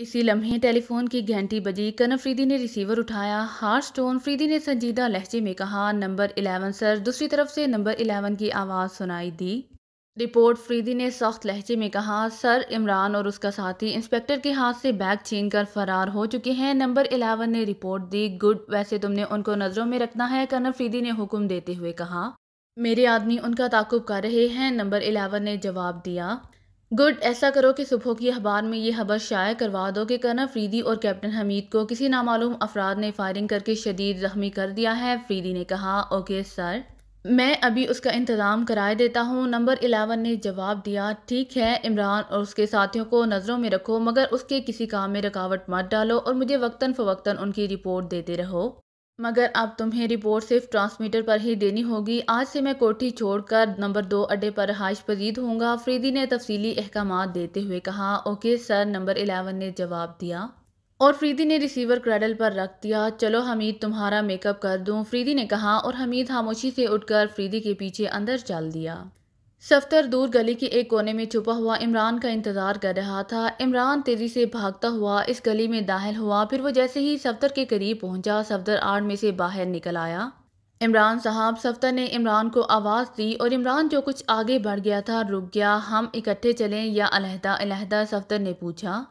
इसी लम्हे टेलीफोन की घंटी बजी कन फ्रीदी ने रिसीवर उठाया हार्ड स्टोन फ्रीदी ने संजीदा लहजे में कहा नंबर इलेवन सर दूसरी तरफ से नंबर इलेवन की आवाज़ सुनाई दी रिपोर्ट फ्रीदी ने सख्त लहजे में कहा सर इमरान और उसका साथी इंस्पेक्टर के हाथ से बैग छीनकर फरार हो चुके हैं नंबर इलेवन ने रिपोर्ट दी गुड वैसे तुमने उनको नज़रों में रखना है कन फ्रीदी ने हुक्म देते हुए कहा मेरे आदमी उनका ताकुब कर रहे हैं नंबर इलेवन ने जवाब दिया गुड ऐसा करो कि सुबह की अखबार में ये खबर शाया करवा दो कि कर्नल फ्रीदी और कैप्टन हमीद को किसी नामालूम अफराद ने फायरिंग करके शदीद जख्मी कर दिया है फ्रीदी ने कहा ओके सर मैं अभी उसका इंतज़ाम कराए देता हूँ नंबर इलेवन ने जवाब दिया ठीक है इमरान और उसके साथियों को नज़रों में रखो मगर उसके किसी काम में रुकावट मत डालो और मुझे वक्ता फ़वक्ता उनकी रिपोर्ट देते रहो मगर अब तुम्हें रिपोर्ट सिर्फ ट्रांसमीटर पर ही देनी होगी आज से मैं कोठी छोड़कर नंबर दो अड्डे पर रहाइश पजीद होऊंगा फरीदी ने तफसीली अहकाम देते हुए कहा ओके सर नंबर एलेवन ने जवाब दिया और फ्रीदी ने रिसीवर क्रेडल पर रख दिया चलो हमीद तुम्हारा मेकअप कर दूं फ्रीदी ने कहा और हमीद खामोशी से उठकर फ्रीदी के पीछे अंदर चल दिया सफ्तर दूर गली के एक कोने में छुपा हुआ इमरान का इंतज़ार कर रहा था इमरान तेज़ी से भागता हुआ इस गली में दाखिल हुआ फिर वो जैसे ही सफ्तर के करीब पहुंचा सफ्तर आड़ में से बाहर निकल आया इमरान साहब सफ्तर ने इमरान को आवाज़ दी और इमरान जो कुछ आगे बढ़ गया था रुक गया हम इकट्ठे चलें या अलहदा अलहदा सफ्तर ने पूछा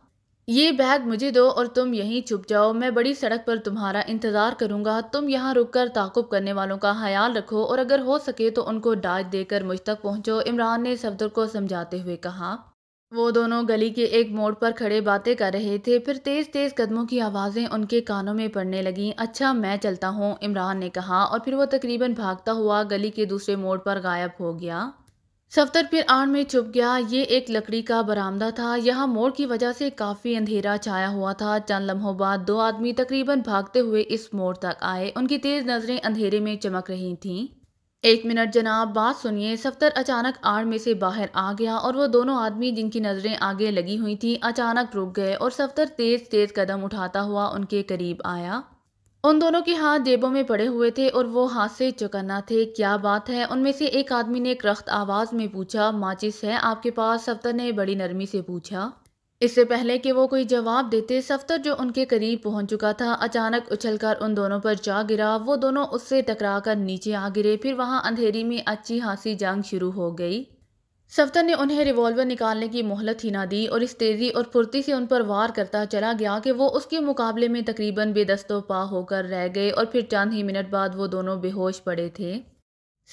ये बैग मुझे दो और तुम यहीं चुप जाओ मैं बड़ी सड़क पर तुम्हारा इंतज़ार करूंगा तुम यहाँ रुककर ताकुब करने वालों का ख्याल रखो और अगर हो सके तो उनको डाज देकर मुझ तक पहुँचो इमरान ने सफदर को समझाते हुए कहा वो दोनों गली के एक मोड़ पर खड़े बातें कर रहे थे फिर तेज़ तेज़ कदमों की आवाज़ें उनके कानों में पड़ने लगी अच्छा मैं चलता हूँ इमरान ने कहा और फिर वो तकरीबन भागता हुआ गली के दूसरे मोड़ पर गायब हो गया सफ्तर फिर आड़ में चुप गया ये एक लकड़ी का बरामदा था यहाँ मोड़ की वजह से काफ़ी अंधेरा छाया हुआ था चंद लम्हों बाद दो आदमी तकरीबन भागते हुए इस मोड़ तक आए उनकी तेज़ नज़रें अंधेरे में चमक रही थीं एक मिनट जनाब बात सुनिए सफ्तर अचानक आड़ में से बाहर आ गया और वो दोनों आदमी जिनकी नज़रें आगे लगी हुई थी अचानक रुक गए और सफ्तर तेज़ तेज़ कदम उठाता हुआ उनके करीब आया उन दोनों के हाथ जेबों में पड़े हुए थे और वो हाथ से चुकन्ना थे क्या बात है उनमें से एक आदमी ने एक रख्त आवाज़ में पूछा माचिस है आपके पास सफ्तर ने बड़ी नरमी से पूछा इससे पहले कि वो कोई जवाब देते सफ्तर जो उनके करीब पहुंच चुका था अचानक उछलकर उन दोनों पर जा गिरा वो दोनों उससे टकराकर नीचे आ गिरे फिर वहां अंधेरी में अच्छी हाँसी जंग शुरू हो गई सफदर ने उन्हें रिवॉल्वर निकालने की मोहलत ही ना दी और इस तेज़ी और फुर्ती से उन पर वार करता चला गया कि वो उसके मुकाबले में तकरीबन बेदस्तों पा होकर रह गए और फिर चंद ही मिनट बाद वो दोनों बेहोश पड़े थे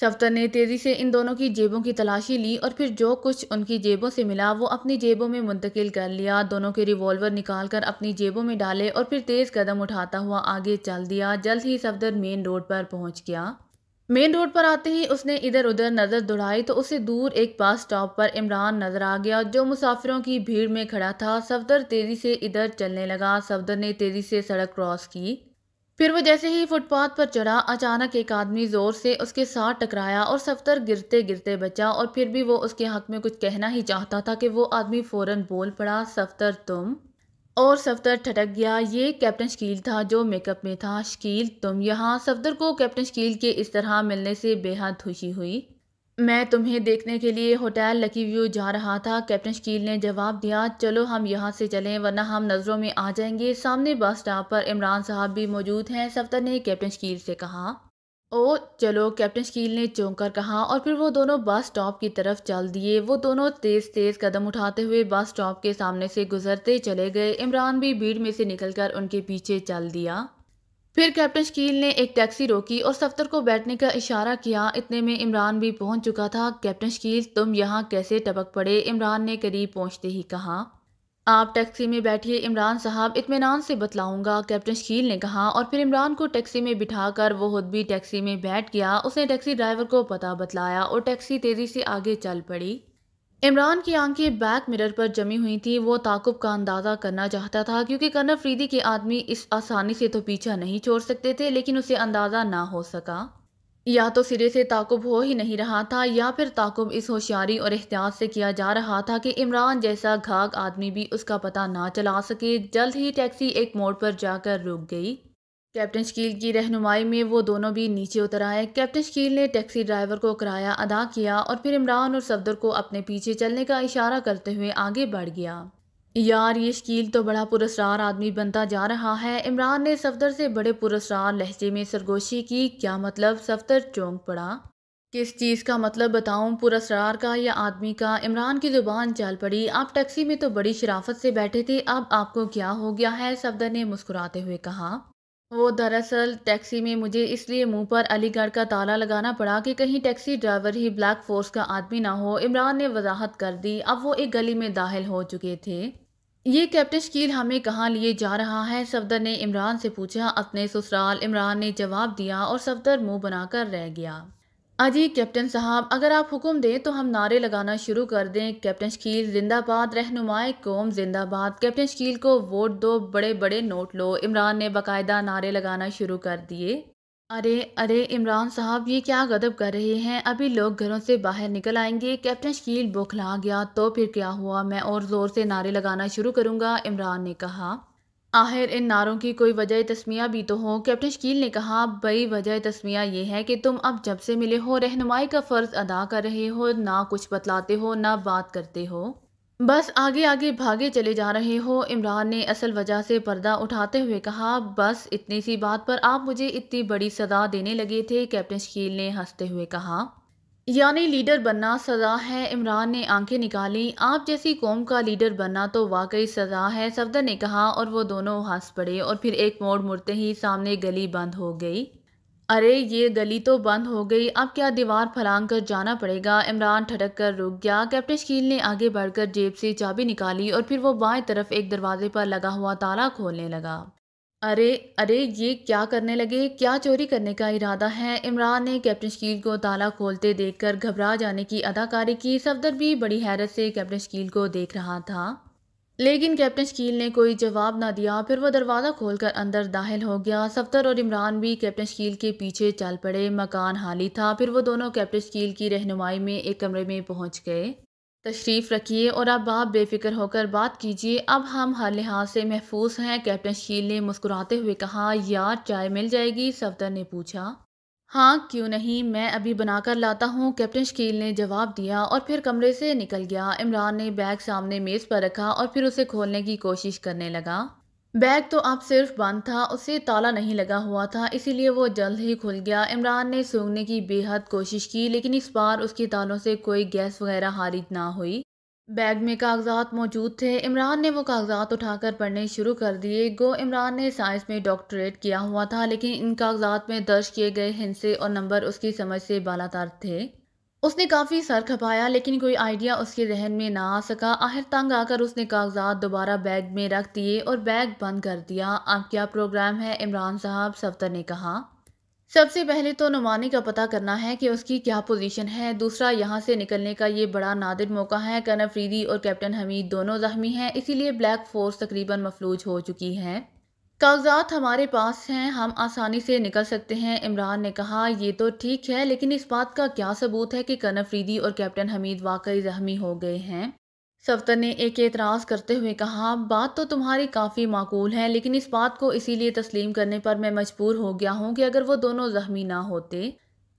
सफदर ने तेज़ी से इन दोनों की जेबों की तलाशी ली और फिर जो कुछ उनकी जेबों से मिला वो अपनी जेबों में मुंतकिल कर लिया दोनों के रिवॉल्वर निकाल कर अपनी जेबों में डाले और फिर तेज़ कदम उठाता हुआ आगे चल दिया जल्द ही सफदर मेन रोड पर पहुंच गया मेन रोड पर आते ही उसने इधर उधर नज़र दौड़ाई तो उसे दूर एक बस स्टॉप पर इमरान नज़र आ गया जो मुसाफिरों की भीड़ में खड़ा था सफदर तेज़ी से इधर चलने लगा सफदर ने तेज़ी से सड़क क्रॉस की फिर वो जैसे ही फुटपाथ पर चढ़ा अचानक एक आदमी ज़ोर से उसके साथ टकराया और सफदर गिरते गिरते बचा और फिर भी वो उसके हक में कुछ कहना ही चाहता था कि वो आदमी फ़ौरन बोल पड़ा सफदर तुम और सफदर ठटक गया ये कैप्टन शकील था जो मेकअप में था शकील तुम यहाँ सफदर को कैप्टन शकील के इस तरह मिलने से बेहद खुशी हुई मैं तुम्हें देखने के लिए होटल लकी व्यू जा रहा था कैप्टन शकील ने जवाब दिया चलो हम यहाँ से चलें वरना हम नज़रों में आ जाएंगे सामने बस स्टॉप पर इमरान साहब भी मौजूद हैं सफदर ने कैप्टन शकील से कहा ओ चलो कैप्टन शकील ने चौंक कर कहा और फिर वो दोनों बस स्टॉप की तरफ चल दिए वो दोनों तेज़ तेज़ कदम उठाते हुए बस स्टॉप के सामने से गुजरते चले गए इमरान भी भीड़ में से निकलकर उनके पीछे चल दिया फिर कैप्टन शकील ने एक टैक्सी रोकी और सफ्तर को बैठने का इशारा किया इतने में इमरान भी पहुंच चुका था कैप्टन शकील तुम यहाँ कैसे टपक पड़े इमरान ने करीब पहुंचते ही कहा आप टैक्सी में बैठिए इमरान साहब इतमान से बतलाऊंगा कैप्टन शकील ने कहा और फिर इमरान को टैक्सी में बिठाकर वो खुद भी टैक्सी में बैठ गया उसने टैक्सी ड्राइवर को पता बतलाया और टैक्सी तेज़ी से आगे चल पड़ी इमरान की आंखें बैक मिरर पर जमी हुई थी वो ताकुब का अंदाज़ा करना चाहता था क्योंकि कर्नल के आदमी इस आसानी से तो पीछा नहीं छोड़ सकते थे लेकिन उसे अंदाज़ा ना हो सका या तो सिरे से ताकुब हो ही नहीं रहा था या फिर ताकुब इस होशियारी और एहतियात से किया जा रहा था कि इमरान जैसा घाघ आदमी भी उसका पता ना चला सके जल्द ही टैक्सी एक मोड़ पर जाकर रुक गई कैप्टन शकील की रहनुमाई में वो दोनों भी नीचे उतर आए कैप्टन शकील ने टैक्सी ड्राइवर को किराया अदा किया और फिर इमरान और सफदर को अपने पीछे चलने का इशारा करते हुए आगे बढ़ गया यार ये शकील तो बड़ा पुरस्कार आदमी बनता जा रहा है इमरान ने सफदर से बड़े पुरस्कार लहजे में सरगोशी की क्या मतलब सफदर चौंक पड़ा किस चीज़ का मतलब बताऊं पुरस्कार का या आदमी का इमरान की ज़ुबान चल पड़ी आप टैक्सी में तो बड़ी शराफत से बैठे थे अब आपको क्या हो गया है सफदर ने मुस्कुराते हुए कहा वो दरअसल टैक्सी में मुझे इसलिए मुंह पर अलीगढ़ का ताला लगाना पड़ा कि कहीं टैक्सी ड्राइवर ही ब्लैक फोर्स का आदमी ना हो इमरान ने वजाहत कर दी अब वो एक गली में दाखिल हो चुके थे ये कैप्टन शकील हमें कहाँ लिए जा रहा है सफदर ने इमरान से पूछा अपने ससुराल इमरान ने जवाब दिया और सफदर मुंह बनाकर रह गया अजी कैप्टन साहब अगर आप हुक्म दें तो हम नारे लगाना शुरू कर दें कैप्टन शकील जिंदाबाद रहनुमाए कौम जिंदाबाद कैप्टन शकील को वोट दो बड़े बड़े नोट लो इमरान ने बाकायदा नारे लगाना शुरू कर दिए अरे अरे इमरान साहब ये क्या गदब कर रहे हैं अभी लोग घरों से बाहर निकल आएंगे कैप्टन शकील बौखला गया तो फिर क्या हुआ मैं और ज़ोर से नारे लगाना शुरू करूँगा इमरान ने कहा आखिर इन नारों की कोई वजह तस्मिया भी तो हो कैप्टन शकील ने कहा बड़ी वजह तस्मिया ये है कि तुम अब जब से मिले हो रहनुमाई का फ़र्ज़ अदा कर रहे हो ना कुछ बतलाते हो ना बात करते हो बस आगे आगे भागे चले जा रहे हो इमरान ने असल वजह से पर्दा उठाते हुए कहा बस इतनी सी बात पर आप मुझे इतनी बड़ी सज़ा देने लगे थे कैप्टन शकील ने हंसते हुए कहा यानी लीडर बनना सज़ा है इमरान ने आंखें निकाली आप जैसी कौम का लीडर बनना तो वाकई सज़ा है सफदर ने कहा और वो दोनों हंस पड़े और फिर एक मोड़ मुड़ते ही सामने गली बंद हो गई अरे ये गली तो बंद हो गई अब क्या दीवार फलांग कर जाना पड़ेगा इमरान ठटक कर रुक गया कैप्टन शकील ने आगे बढ़कर जेब से चाबी निकाली और फिर वो बाएं तरफ एक दरवाजे पर लगा हुआ ताला खोलने लगा अरे अरे ये क्या करने लगे क्या चोरी करने का इरादा है इमरान ने कैप्टन शकील को ताला खोलते देखकर घबरा जाने की अदाकारी की सफदर भी बड़ी हैरत से कैप्टन शकील को देख रहा था लेकिन कैप्टन शकील ने कोई जवाब ना दिया फिर वह दरवाज़ा खोलकर अंदर दाखिल हो गया सफ्तर और इमरान भी कैप्टन शकील के पीछे चल पड़े मकान हाली था फिर वो दोनों कैप्टन शकील की रहनुमाई में एक कमरे में पहुंच गए तशरीफ़ रखिए और अब आप बेफिक्र होकर बात कीजिए अब हम हर लिहाज से महफूज हैं कैप्टन शकील ने मुस्कुराते हुए कहा यार चाय मिल जाएगी सफदर ने पूछा हाँ क्यों नहीं मैं अभी बनाकर लाता हूँ कैप्टन शकील ने जवाब दिया और फिर कमरे से निकल गया इमरान ने बैग सामने मेज़ पर रखा और फिर उसे खोलने की कोशिश करने लगा बैग तो अब सिर्फ बंद था उसे ताला नहीं लगा हुआ था इसीलिए वो जल्द ही खुल गया इमरान ने सूंघने की बेहद कोशिश की लेकिन इस बार उसके तालों से कोई गैस वगैरह खारिज ना हुई बैग में कागजात मौजूद थे इमरान ने वो कागजात उठाकर पढ़ने शुरू कर दिए गो इमरान ने साइंस में डॉक्टरेट किया हुआ था लेकिन इन कागजात में दर्ज किए गए हिंसे और नंबर उसकी समझ से बालातार थे उसने काफ़ी सर खपाया लेकिन कोई आइडिया उसके जहन में ना आ सका आखिर तंग आकर उसने कागजात दोबारा बैग में रख दिए और बैग बंद कर दिया अब क्या प्रोग्राम है इमरान साहब सफ्तर ने कहा सबसे पहले तो नुमानी का पता करना है कि उसकी क्या पोजीशन है दूसरा यहाँ से निकलने का ये बड़ा नादिर मौका है कर्न फ्रीदी और कैप्टन हमीद दोनों जख्मी हैं इसीलिए ब्लैक फोर्स तकरीबन मफलूज हो चुकी है कागजात हमारे पास हैं हम आसानी से निकल सकते हैं इमरान ने कहा ये तो ठीक है लेकिन इस बात का क्या सबूत है कि कर्न फ्रीदी और कैप्टन हमीद वाकई जख्मी हो गए हैं सफ्तर ने एक एतराज़ करते हुए कहा बात तो तुम्हारी काफ़ी माकूल है लेकिन इस बात को इसीलिए तस्लीम करने पर मैं मजबूर हो गया हूँ कि अगर वो दोनों जख्मी ना होते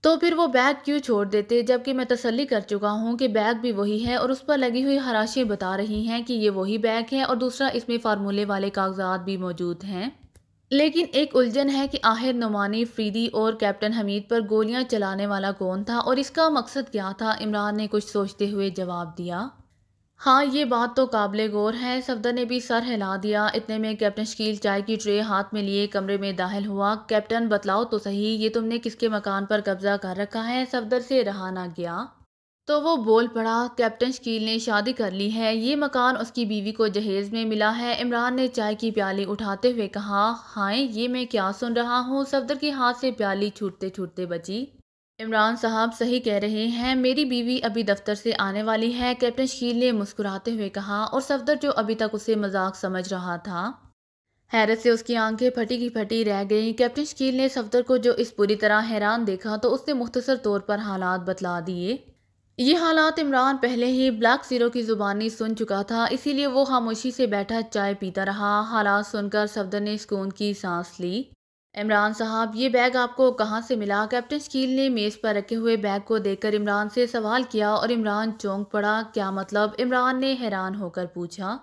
तो फिर वो बैग क्यों छोड़ देते जबकि मैं तसल्ली कर चुका हूँ कि बैग भी वही है और उस पर लगी हुई हराशें बता रही हैं कि ये वही बैग है और दूसरा इसमें फार्मूले वाले कागजात भी मौजूद हैं लेकिन एक उलझन है कि आहिर नुमानी फ्रीदी और कैप्टन हमीद पर गोलियां चलाने वाला कौन था और इसका मकसद क्या था इमरान ने कुछ सोचते हुए जवाब दिया हाँ ये बात तो काबिल गौर है सफदर ने भी सर हिला दिया इतने में कैप्टन शकील चाय की ट्रे हाथ में लिए कमरे में दाखिल हुआ कैप्टन बतलाओ तो सही ये तुमने किसके मकान पर कब्जा कर रखा है सफदर से रहा ना गया तो वो बोल पड़ा कैप्टन शकील ने शादी कर ली है ये मकान उसकी बीवी को जहेज में मिला है इमरान ने चाय की प्याली उठाते हुए कहा हाय ये मैं क्या सुन रहा हूँ सफदर के हाथ से प्याली छूटते छूटते बची इमरान साहब सही कह रहे हैं मेरी बीवी अभी दफ्तर से आने वाली है कैप्टन शकील ने मुस्कुराते हुए कहा और सफदर जो अभी तक उसे मजाक समझ रहा था हैरत से उसकी आंखें फटी की फटी रह गईं कैप्टन शकील ने सफदर को जो इस पूरी तरह हैरान देखा तो उसने मुख्तसर तौर पर हालात बतला दिए ये हालात इमरान पहले ही ब्लैक ज़ीरो की ज़ुबानी सुन चुका था इसीलिए वो खामोशी से बैठा चाय पीता रहा हालात सुनकर सफदर ने सुकून की सांस ली इमरान साहब ये बैग आपको कहाँ से मिला कैप्टन शकील ने मेज़ पर रखे हुए बैग को देखकर इमरान से सवाल किया और इमरान चौंक पड़ा क्या मतलब इमरान ने हैरान होकर पूछा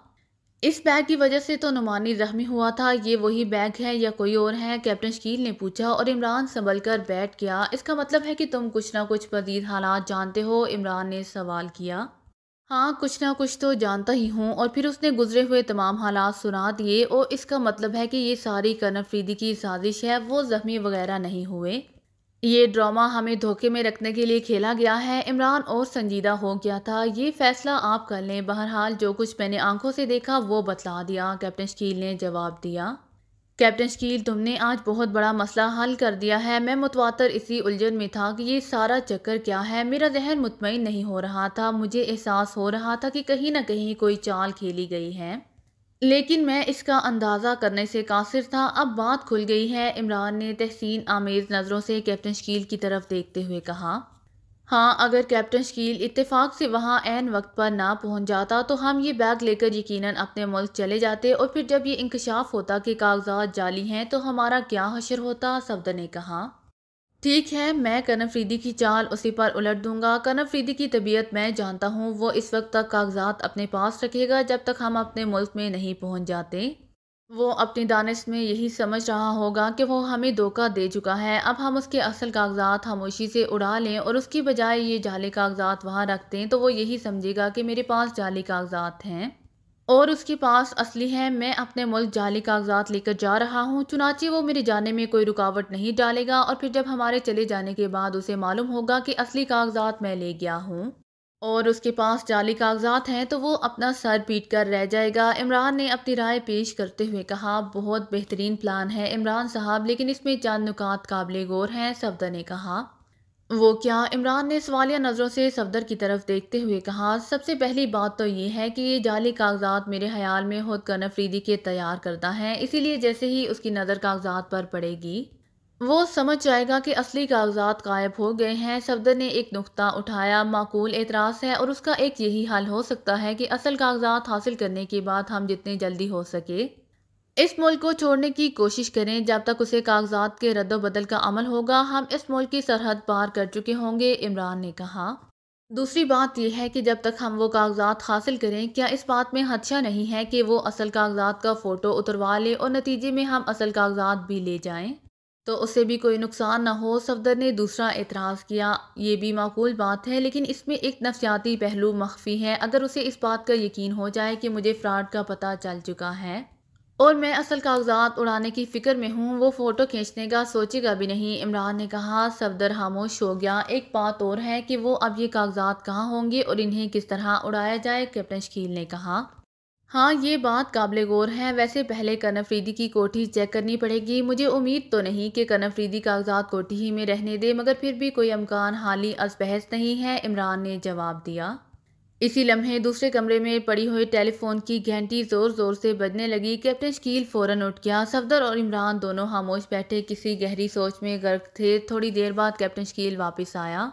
इस बैग की वजह से तो नुमानी जख्मी हुआ था ये वही बैग है या कोई और है कैप्टन शकील ने पूछा और इमरान संभल कर बैठ गया इसका मतलब है कि तुम कुछ ना कुछ मजीद हालात जानते हो इमरान ने सवाल किया हाँ कुछ ना कुछ तो जानता ही हूँ और फिर उसने गुजरे हुए तमाम हालात सुना दिए और इसका मतलब है कि ये सारी कर्ण फ्रीदी की साजिश है वो जख्मी वगैरह नहीं हुए ये ड्रामा हमें धोखे में रखने के लिए खेला गया है इमरान और संजीदा हो गया था ये फैसला आप कर लें बहरहाल जो कुछ मैंने आंखों से देखा वो बतला दिया कैप्टन शकील ने जवाब दिया कैप्टन शकील तुमने आज बहुत बड़ा मसला हल कर दिया है मैं मुतवातर इसी उलझन में था कि ये सारा चक्कर क्या है मेरा जहन मुतमिन नहीं हो रहा था मुझे एहसास हो रहा था कि कहीं ना कहीं कोई चाल खेली गई है लेकिन मैं इसका अंदाज़ा करने से कासिर था अब बात खुल गई है इमरान ने तहसीन आमेज़ नज़रों से कैप्टन शकील की तरफ देखते हुए कहा हाँ अगर कैप्टन शकील इत्तेफाक से वहाँ एन वक्त पर ना पहुँच जाता तो हम ये बैग लेकर यकीनन अपने मुल्क चले जाते और फिर जब ये इंकशाफ होता कि कागजात जाली हैं तो हमारा क्या हशर होता सफदर ने कहा ठीक है मैं कनम फ्रीदी की चाल उसी पर उलट दूंगा कनम फ्रीदी की तबीयत मैं जानता हूँ वो इस वक्त तक कागजात अपने पास रखेगा जब तक हम अपने मुल्क में नहीं पहुँच जाते वो अपनी दानिश में यही समझ रहा होगा कि वो हमें धोखा दे चुका है अब हम उसके असल कागजात खामोशी से उड़ा लें और उसकी बजाय ये जाली कागजात वहाँ रख दें तो वो यही समझेगा कि मेरे पास जाली कागजात हैं और उसके पास असली है मैं अपने मुल्क जाली कागजात लेकर जा रहा हूँ चुनाची वो मेरे जाने में कोई रुकावट नहीं डालेगा और फिर जब हमारे चले जाने के बाद उसे मालूम होगा कि असली कागजात मैं ले गया हूँ और उसके पास जाली कागजात हैं तो वो अपना सर पीट कर रह जाएगा इमरान ने अपनी राय पेश करते हुए कहा बहुत बेहतरीन प्लान है इमरान साहब लेकिन इसमें चंद नुकात काबिल गौर हैं सफदर ने कहा वो क्या इमरान ने सवालिया नज़रों से सफदर की तरफ देखते हुए कहा सबसे पहली बात तो ये है कि ये जाली कागजात मेरे ख्याल में खुद कनफरीदी के तैयार करता है इसीलिए जैसे ही उसकी नज़र कागजात पर पड़ेगी वो समझ जाएगा कि असली कागजात गायब हो गए हैं सफदर ने एक नुकता उठाया माकूल एतराज़ है और उसका एक यही हल हो सकता है कि असल कागजात हासिल करने के बाद हम जितने जल्दी हो सके इस मुल्क को छोड़ने की कोशिश करें जब तक उसे कागजात के रद्द बदल का अमल होगा हम इस मुल्क की सरहद पार कर चुके होंगे इमरान ने कहा दूसरी बात यह है कि जब तक हम वो कागजात हासिल करें क्या इस बात में हदशा नहीं है कि वो असल कागजात का फ़ोटो उतरवा लें और नतीजे में हम असल कागजात भी ले जाएं तो उससे भी कोई नुकसान ना हो सफदर ने दूसरा एतराज़ किया ये भी माकूल बात है लेकिन इसमें एक नफसियाती पहलू मख्फी है अगर उसे इस बात का यकीन हो जाए कि मुझे फ़्रॉड का पता चल चुका है और मैं असल कागजात उड़ाने की फ़िक्र में हूँ वो फ़ोटो खींचने का सोचेगा भी नहीं इमरान ने कहा सफदर खामोश हो गया एक बात और है कि वो अब ये कागजात कहाँ होंगे और इन्हें किस तरह उड़ाया जाए कैप्टन शकील ने कहा हाँ ये बात काबिल गौर है वैसे पहले कनम अफरीदी की कोठी चेक करनी पड़ेगी मुझे उम्मीद तो नहीं कि कनम अफरीदी कागजात कोठी ही में रहने दे मगर फिर भी कोई अमकान हाली अज बहस नहीं है इमरान ने जवाब दिया इसी लम्हे दूसरे कमरे में पड़ी हुई टेलीफोन की घंटी ज़ोर ज़ोर से बजने लगी कैप्टन शकील फ़ौरन उठ गया सफदर और इमरान दोनों खामोश बैठे किसी गहरी सोच में गर्क थे थोड़ी देर बाद कैप्टन शकील वापस आया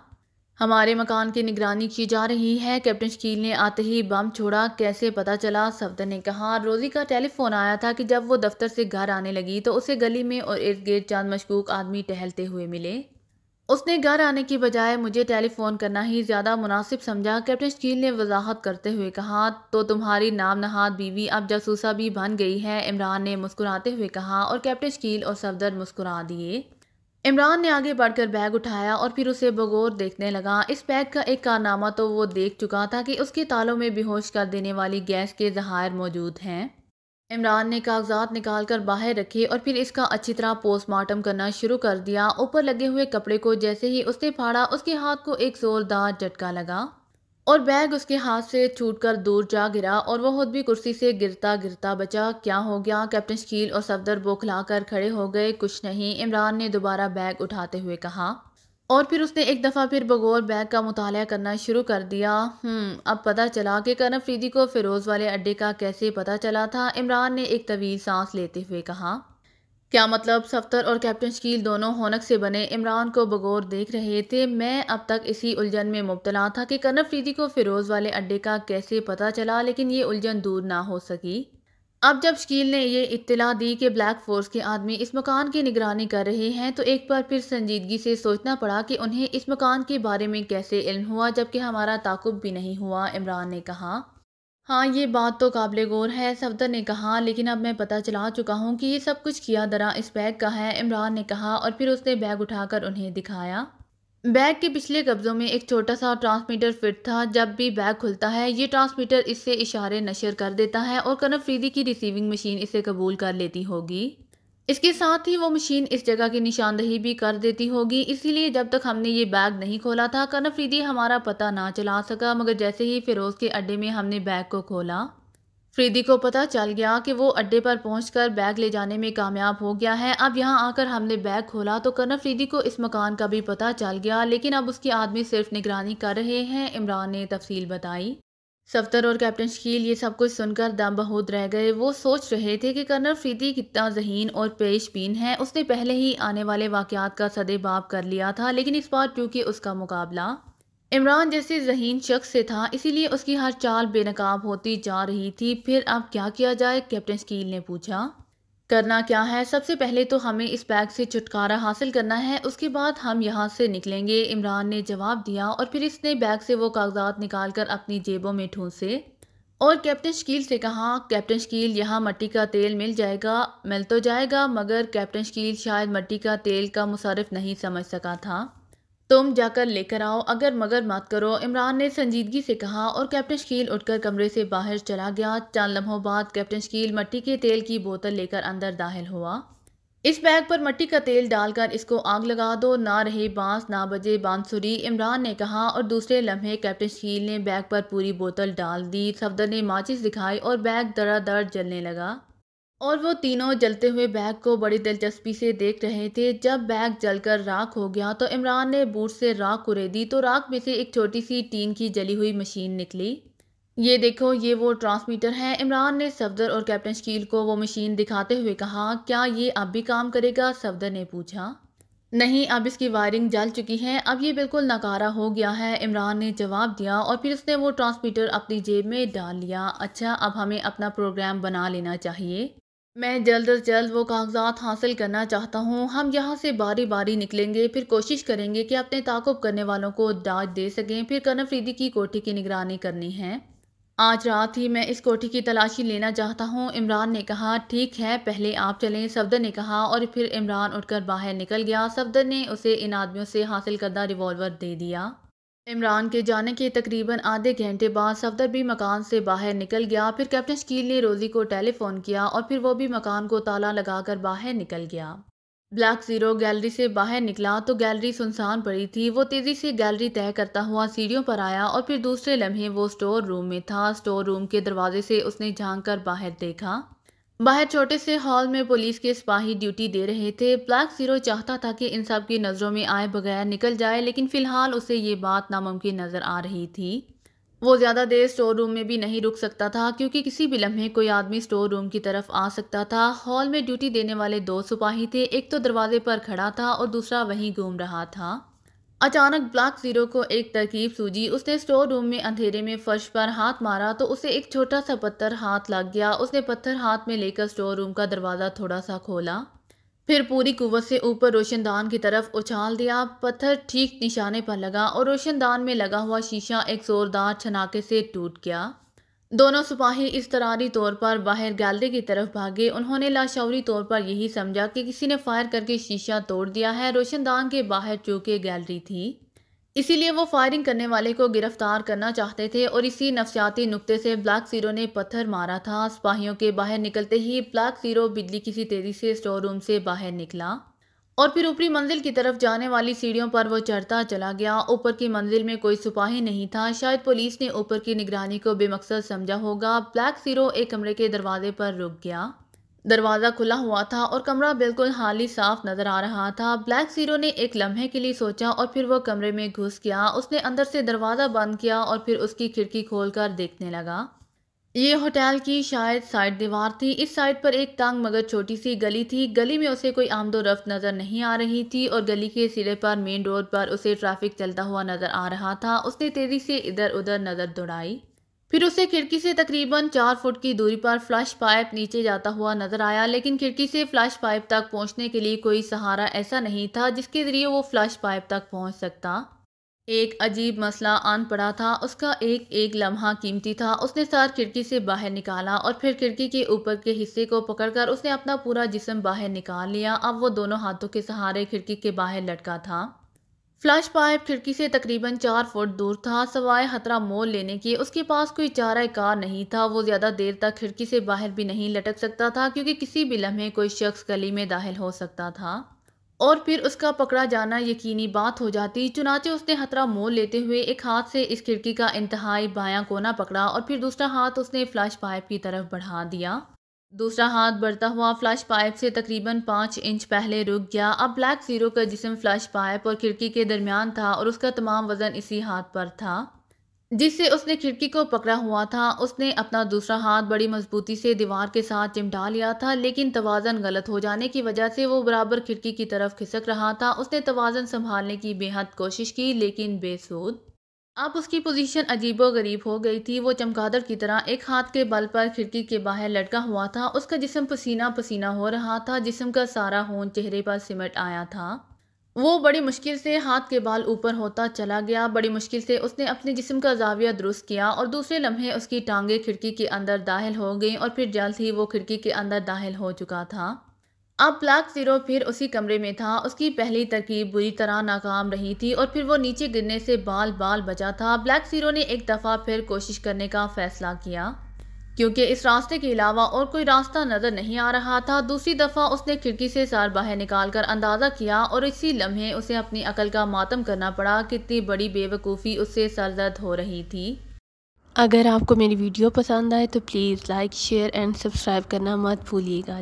हमारे मकान की निगरानी की जा रही है कैप्टन शकील ने आते ही बम छोड़ा कैसे पता चला सफदर ने कहा रोज़ी का टेलीफोन आया था कि जब वो दफ्तर से घर आने लगी तो उसे गली में और इर्द गिर्द चांद मशकूक आदमी टहलते हुए मिले उसने घर आने की बजाय मुझे टेलीफोन करना ही ज़्यादा मुनासिब समझा कैप्टन शकील ने वजाहत करते हुए कहा तो तुम्हारी नाम नहाद बीवी अब जासूसा भी बन गई है इमरान ने मुस्कुराते हुए कहा और कैप्टन शकील और सफदर मुस्कुरा दिए इमरान ने आगे बढ़कर बैग उठाया और फिर उसे बगौर देखने लगा इस बैग का एक कारनामा तो वो देख चुका था कि उसके तालों में बेहोश कर देने वाली गैस के जहायर मौजूद हैं इमरान ने कागजात निकाल कर बाहर रखे और फिर इसका अच्छी तरह पोस्टमार्टम करना शुरू कर दिया ऊपर लगे हुए कपड़े को जैसे ही उसने फाड़ा उसके हाथ को एक जोरदार झटका लगा और बैग उसके हाथ से छूटकर दूर जा गिरा और वह खुद भी कुर्सी से गिरता गिरता बचा क्या हो गया कैप्टन शकील और सफदर बौखलाकर खड़े हो गए कुछ नहीं इमरान ने दोबारा बैग उठाते हुए कहा और फिर उसने एक दफ़ा फिर बगौर बैग का मुताल करना शुरू कर दिया हम्म, अब पता चला कि करण फ्रीदी को फिरोज़ वाले अड्डे का कैसे पता चला था इमरान ने एक तवील सांस लेते हुए कहा क्या मतलब सफ्तर और कैप्टन शकील दोनों होनक से बने इमरान को बगौर देख रहे थे मैं अब तक इसी उलझन में मुबतला था कि कर्ण फ्रीदी को फिरोज़ वाले अड्डे का कैसे पता चला लेकिन ये उलझन दूर ना हो सकी अब जब शकील ने ये इत्तला दी कि ब्लैक फोर्स के आदमी इस मकान की निगरानी कर रहे हैं तो एक बार फिर संजीदगी से सोचना पड़ा कि उन्हें इस मकान के बारे में कैसे इल्म हुआ जबकि हमारा ताकुब भी नहीं हुआ इमरान ने कहा हाँ ये बात तो काबिल गौर है सफदर ने कहा लेकिन अब मैं पता चला चुका हूँ कि ये सब कुछ किया दरा इस बैग का है इमरान ने कहा और फिर उसने बैग उठाकर उन्हें दिखाया बैग के पिछले कब्ज़ों में एक छोटा सा ट्रांसमीटर फिट था जब भी बैग खुलता है ये ट्रांसमीटर इससे इशारे नशर कर देता है और कनफ्रीदी की रिसीविंग मशीन इसे कबूल कर लेती होगी इसके साथ ही वो मशीन इस जगह की निशानदही भी कर देती होगी इसीलिए जब तक हमने ये बैग नहीं खोला था कर्ण फ्रीदी हमारा पता ना चला सका मगर जैसे ही फिरोज़ के अड्डे में हमने बैग को खोला फ्रीदी को पता चल गया कि वो अड्डे पर पहुंचकर बैग ले जाने में कामयाब हो गया है अब यहाँ आकर हमने बैग खोला तो कर्ण फ्रीदी को इस मकान का भी पता चल गया लेकिन अब उसके आदमी सिर्फ निगरानी कर रहे हैं इमरान ने तफसील बताई सफ्तर और कैप्टन शकील ये सब कुछ सुनकर दम बहूद रह गए वो सोच रहे थे कि कर्नल फ्रीदी कितना जहीन और पेश बीन है उसने पहले ही आने वाले वाक़ात का बाप कर लिया था लेकिन इस बार क्योंकि उसका मुकाबला इमरान जैसे जहीन शख्स से था इसीलिए उसकी हर चाल बेनकाब होती जा रही थी फिर अब क्या किया जाए कैप्टन शकील ने पूछा करना क्या है सबसे पहले तो हमें इस बैग से छुटकारा हासिल करना है उसके बाद हम यहाँ से निकलेंगे इमरान ने जवाब दिया और फिर इसने बैग से वो कागजात निकाल कर अपनी जेबों में ठूंसे और कैप्टन शकील से कहा कैप्टन शकील यहाँ मट्टी का तेल मिल जाएगा मिल तो जाएगा मगर कैप्टन शकील शायद मट्टी का तेल का मुसारफ नहीं समझ सका था तुम जाकर लेकर आओ अगर मगर मत करो इमरान ने संजीदगी से कहा और कैप्टन शकील उठकर कमरे से बाहर चला गया चंद लम्हों बाद कैप्टन शकील मट्टी के तेल की बोतल लेकर अंदर दाखिल हुआ इस बैग पर मट्टी का तेल डालकर इसको आग लगा दो ना रहे बांस ना बजे बांसुरी इमरान ने कहा और दूसरे लम्हे कैप्टन शकील ने बैग पर पूरी बोतल डाल दी सफदर ने माचिस दिखाई और बैग दरा दर जलने लगा और वो तीनों जलते हुए बैग को बड़ी दिलचस्पी से देख रहे थे जब बैग जलकर राख हो गया तो इमरान ने बूट से राख दी तो राख में से एक छोटी सी टीन की जली हुई मशीन निकली ये देखो ये वो ट्रांसमीटर है इमरान ने सफदर और कैप्टन शकील को वो मशीन दिखाते हुए कहा क्या ये अब भी काम करेगा सफदर ने पूछा नहीं अब इसकी वायरिंग जल चुकी है अब ये बिल्कुल नकारा हो गया है इमरान ने जवाब दिया और फिर उसने वो ट्रांसमीटर अपनी जेब में डाल लिया अच्छा अब हमें अपना प्रोग्राम बना लेना चाहिए मैं जल्द अज जल्द वो कागजात हासिल करना चाहता हूँ हम यहाँ से बारी बारी निकलेंगे फिर कोशिश करेंगे कि अपने ताकुब करने वालों को दाज दे सकें फिर करण की कोठी की निगरानी करनी है आज रात ही मैं इस कोठी की तलाशी लेना चाहता हूँ इमरान ने कहा ठीक है पहले आप चलें सफदर ने कहा और फिर इमरान उठकर बाहर निकल गया सफदर ने उसे इन आदमियों से हासिल करदा रिवॉल्वर दे दिया इमरान के जाने के तकरीबन आधे घंटे बाद सफदर भी मकान से बाहर निकल गया फिर कैप्टन शकील ने रोज़ी को टेलीफोन किया और फिर वो भी मकान को ताला लगाकर बाहर निकल गया ब्लैक ज़ीरो गैलरी से बाहर निकला तो गैलरी सुनसान पड़ी थी वो तेज़ी से गैलरी तय करता हुआ सीढ़ियों पर आया और फिर दूसरे लम्हे वो स्टोर रूम में था स्टोर रूम के दरवाजे से उसने झांक कर बाहर देखा बाहर छोटे से हॉल में पुलिस के सिपाही ड्यूटी दे रहे थे ब्लैक जीरो चाहता था कि इन सब की नज़रों में आए बगैर निकल जाए लेकिन फ़िलहाल उसे ये बात नामुमकिन नज़र आ रही थी वो ज़्यादा देर स्टोर रूम में भी नहीं रुक सकता था क्योंकि किसी भी लम्हे कोई आदमी स्टोर रूम की तरफ आ सकता था हॉल में ड्यूटी देने वाले दो सिपाही थे एक तो दरवाजे पर खड़ा था और दूसरा वहीं घूम रहा था अचानक ब्लैक जीरो को एक तरकीब सूझी उसने स्टोर रूम में अंधेरे में फर्श पर हाथ मारा तो उसे एक छोटा सा पत्थर हाथ लग गया उसने पत्थर हाथ में लेकर स्टोर रूम का दरवाज़ा थोड़ा सा खोला फिर पूरी कुवत से ऊपर रोशनदान की तरफ उछाल दिया पत्थर ठीक निशाने पर लगा और रोशनदान में लगा हुआ शीशा एक जोरदार छनाके से टूट गया दोनों सिपाही इस तरारी तौर पर बाहर गैलरी की तरफ भागे उन्होंने लाशौरी तौर पर यही समझा कि किसी ने फायर करके शीशा तोड़ दिया है रोशनदान के बाहर चूके गैलरी थी इसीलिए वो फायरिंग करने वाले को गिरफ्तार करना चाहते थे और इसी नफसियाती नुक्ते से ब्लैक सीरो ने पत्थर मारा था सिपाहियों के बाहर निकलते ही ब्लैक सीरो बिजली किसी तेज़ी से स्टोर रूम से बाहर निकला और फिर ऊपरी मंजिल की तरफ जाने वाली सीढ़ियों पर वो चढ़ता चला गया ऊपर की मंजिल में कोई सिपाही नहीं था शायद पुलिस ने ऊपर की निगरानी को बेमकसद समझा होगा ब्लैक सीरो एक कमरे के दरवाजे पर रुक गया दरवाज़ा खुला हुआ था और कमरा बिल्कुल हाली साफ नज़र आ रहा था ब्लैक सीरो ने एक लम्हे के लिए सोचा और फिर वह कमरे में घुस गया उसने अंदर से दरवाज़ा बंद किया और फिर उसकी खिड़की खोलकर देखने लगा ये होटल की शायद साइड दीवार थी इस साइड पर एक तंग मगर छोटी सी गली थी गली में उसे कोई आमदो रफ्त नज़र नहीं आ रही थी और गली के सिरे पर मेन रोड पर उसे ट्रैफिक चलता हुआ नज़र आ रहा था उसने तेज़ी से इधर उधर नज़र दौड़ाई फिर उसे खिड़की से तकरीबन चार फुट की दूरी पर फ्लश पाइप नीचे जाता हुआ नज़र आया लेकिन खिड़की से फ्लश पाइप तक पहुंचने के लिए कोई सहारा ऐसा नहीं था जिसके ज़रिए वो फ्लश पाइप तक पहुंच सकता एक अजीब मसला आन पड़ा था उसका एक एक लम्हा कीमती था उसने सार खिड़की से बाहर निकाला और फिर खिड़की के ऊपर के हिस्से को पकड़कर उसने अपना पूरा जिसम बाहर निकाल लिया अब वो दोनों हाथों के सहारे खिड़की के बाहर लटका था फ्लैश पाइप खिड़की से तकरीबन चार फुट दूर था सवाए खतरा मोल लेने के उसके पास कोई चारा कार नहीं था वो ज़्यादा देर तक खिड़की से बाहर भी नहीं लटक सकता था क्योंकि किसी भी लम्हे कोई शख्स गली में दाखिल हो सकता था और फिर उसका पकड़ा जाना यकीनी बात हो जाती चुनाचे उसने हतरा मोल लेते हुए एक हाथ से इस खिड़की का इंतहाई बायां कोना पकड़ा और फिर दूसरा हाथ उसने फ्लैश पाइप की तरफ बढ़ा दिया दूसरा हाथ बढ़ता हुआ फ्लैश पाइप से तकरीबन पाँच इंच पहले रुक गया अब ब्लैक ज़ीरो का जिसम फ्लैश पाइप और खिड़की के दरमियान था और उसका तमाम वज़न इसी हाथ पर था जिससे उसने खिड़की को पकड़ा हुआ था उसने अपना दूसरा हाथ बड़ी मजबूती से दीवार के साथ चिमटा लिया था लेकिन तोज़न गलत हो जाने की वजह से वो बराबर खिड़की की तरफ खिसक रहा था उसने तोज़न संभालने की बेहद कोशिश की लेकिन बेसूद अब उसकी पोजीशन अजीबो गरीब हो गई थी वो चमकादड़ की तरह एक हाथ के बल पर खिड़की के बाहर लटका हुआ था उसका जिसम पसीना पसीना हो रहा था जिसम का सारा होन चेहरे पर सिमट आया था वो बड़ी मुश्किल से हाथ के बाल ऊपर होता चला गया बड़ी मुश्किल से उसने अपने जिस्म का जाविया दुरुस्त किया और दूसरे लम्हे उसकी टांगे खिड़की के अंदर दाखिल हो गईं और फिर जल्द ही वो खिड़की के अंदर दाखिल हो चुका था अब ब्लैक ज़ीरो फिर उसी कमरे में था उसकी पहली तरकीब बुरी तरह नाकाम रही थी और फिर वो नीचे गिरने से बाल बाल बचा था ब्लैक ज़ीरो ने एक दफ़ा फिर कोशिश करने का फ़ैसला किया क्योंकि इस रास्ते के अलावा और कोई रास्ता नज़र नहीं आ रहा था दूसरी दफ़ा उसने खिड़की से सार बाहर निकाल कर अंदाज़ा किया और इसी लम्हे उसे अपनी अकल का मातम करना पड़ा कितनी बड़ी बेवकूफ़ी उससे सरदर्द हो रही थी अगर आपको मेरी वीडियो पसंद आए तो please like share and subscribe करना मत भूलिएगा